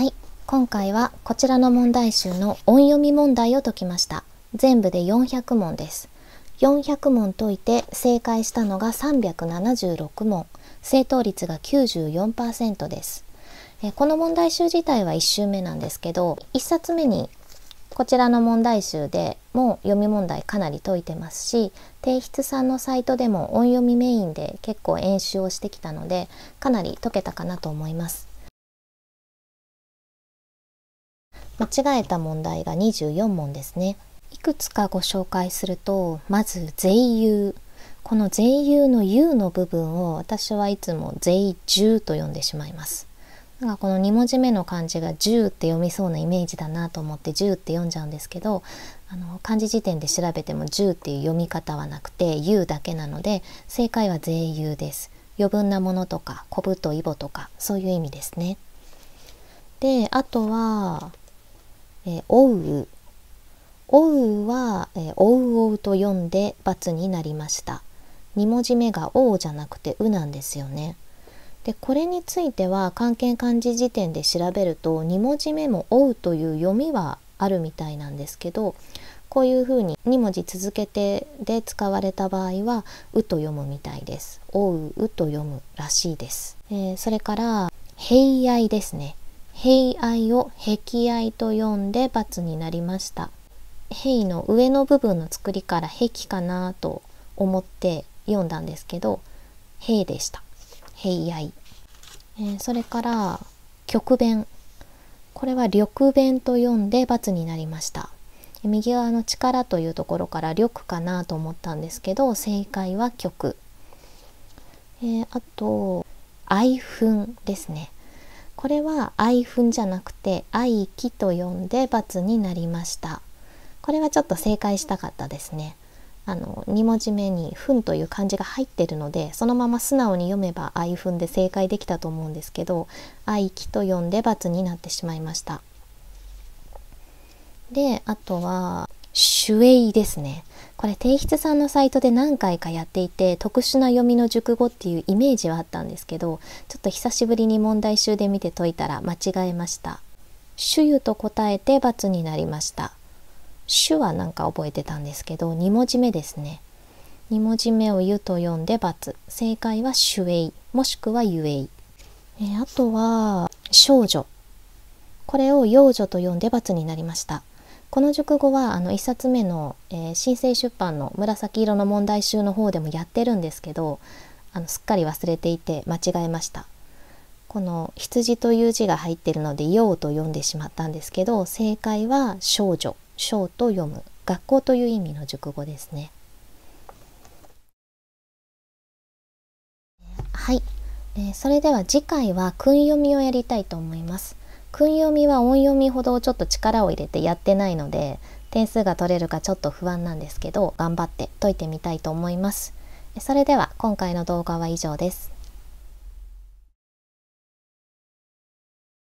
はい今回はこちらの問題集の音読み問題を解きました全部で400問です400問解いて正解したのが376問正答率が94%ですえこの問題集自体は1週目なんですけど1冊目にこちらの問題集でも読み問題かなり解いてますし提出さんのサイトでも音読みメインで結構演習をしてきたのでかなり解けたかなと思います。間違えた問題が24問ですねいくつかご紹介するとまず税優この税優の U の部分を私はいつも税10と呼んでしまいますなんかこの2文字目の漢字が10って読みそうなイメージだなと思って10って読んじゃうんですけどあの漢字辞典で調べても10っていう読み方はなくて U だけなので正解は税優です余分なものとかこぶとイボとかそういう意味ですねであとはえー、おうう。おううは、えー、おうおうと読んで×になりました。2文字目が「おう」じゃなくて「う」なんですよね。でこれについては漢検漢字辞典で調べると2文字目も「おう」という読みはあるみたいなんですけどこういうふうに2文字続けてで使われた場合は「う」と読むみたいです。「おう」「う」と読むらしいです。えー、それから「平愛」ですね。平愛を壁愛と呼んで×になりました平の上の部分の作りから壁かなと思って読んだんですけど平でした平愛、えー、それから極弁これは緑弁と読んで×になりました右側の力というところから緑かなと思ったんですけど正解は極、えー、あと愛粉ですねこれは愛憤じゃなくて愛気と呼んで×になりましたこれはちょっと正解したかったですねあの2文字目に「ふん」という漢字が入ってるのでそのまま素直に読めば「愛ふで正解できたと思うんですけど「愛き」と呼んで×になってしまいました。であとはシュエイですね。これ定筆さんのサイトで何回かやっていて特殊な読みの熟語っていうイメージはあったんですけどちょっと久しぶりに問題集で見て解いたら間違えました「主湯」と答えて×になりました「主」はなんか覚えてたんですけど2文字目ですね2文字目を「湯」と読んで×正解は「主衛イ」もしくは「ゆえい」あとは「少女」これを「幼女」と読んで×になりましたこの熟語はあの1冊目の、えー、新生出版の紫色の問題集の方でもやってるんですけどあのすっかり忘れていて間違えましたこの「羊」という字が入ってるので「よう」と読んでしまったんですけど正解は「少女」「少」と読む学校という意味の熟語ですねはい、えー、それでは次回は訓読みをやりたいと思います訓読みは音読みほどちょっと力を入れてやってないので点数が取れるかちょっと不安なんですけど頑張って解いてみたいと思います。それでは今回の動画は以上です。